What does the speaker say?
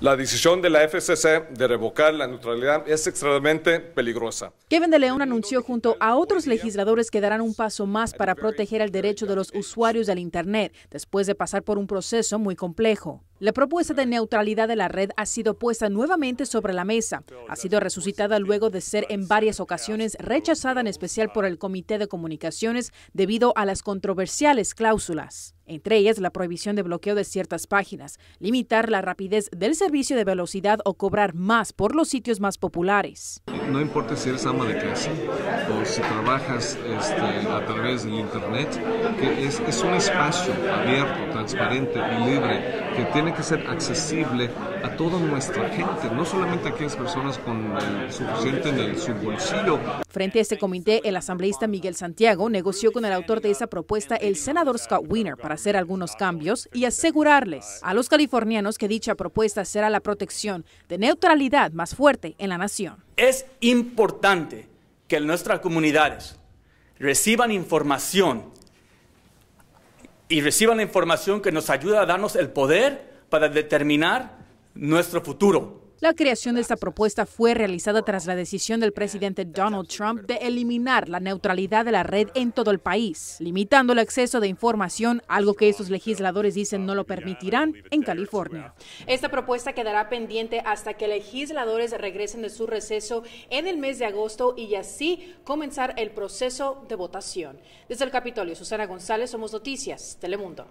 La decisión de la FCC de revocar la neutralidad es extremadamente peligrosa. Kevin de León anunció junto a otros legisladores que darán un paso más para proteger el derecho de los usuarios del Internet después de pasar por un proceso muy complejo. La propuesta de neutralidad de la red ha sido puesta nuevamente sobre la mesa. Ha sido resucitada luego de ser en varias ocasiones rechazada en especial por el Comité de Comunicaciones debido a las controversiales cláusulas entre ellas la prohibición de bloqueo de ciertas páginas, limitar la rapidez del servicio de velocidad o cobrar más por los sitios más populares. No importa si eres ama de casa o si trabajas este, a través del Internet, que es, es un espacio abierto, transparente y libre que tiene que ser accesible a toda nuestra gente, no solamente aquellas personas con el suficiente en el, su bolsillo. Frente a este comité, el asambleísta Miguel Santiago negoció con el autor de esa propuesta, el senador Scott Wiener, para hacer algunos cambios y asegurarles a los californianos que dicha propuesta será la protección de neutralidad más fuerte en la nación. Es importante que nuestras comunidades reciban información y reciban la información que nos ayuda a darnos el poder para determinar nuestro futuro. La creación de esta propuesta fue realizada tras la decisión del presidente Donald Trump de eliminar la neutralidad de la red en todo el país, limitando el acceso de información, algo que estos legisladores dicen no lo permitirán en California. Esta propuesta quedará pendiente hasta que legisladores regresen de su receso en el mes de agosto y así comenzar el proceso de votación. Desde el Capitolio, Susana González, Somos Noticias, Telemundo.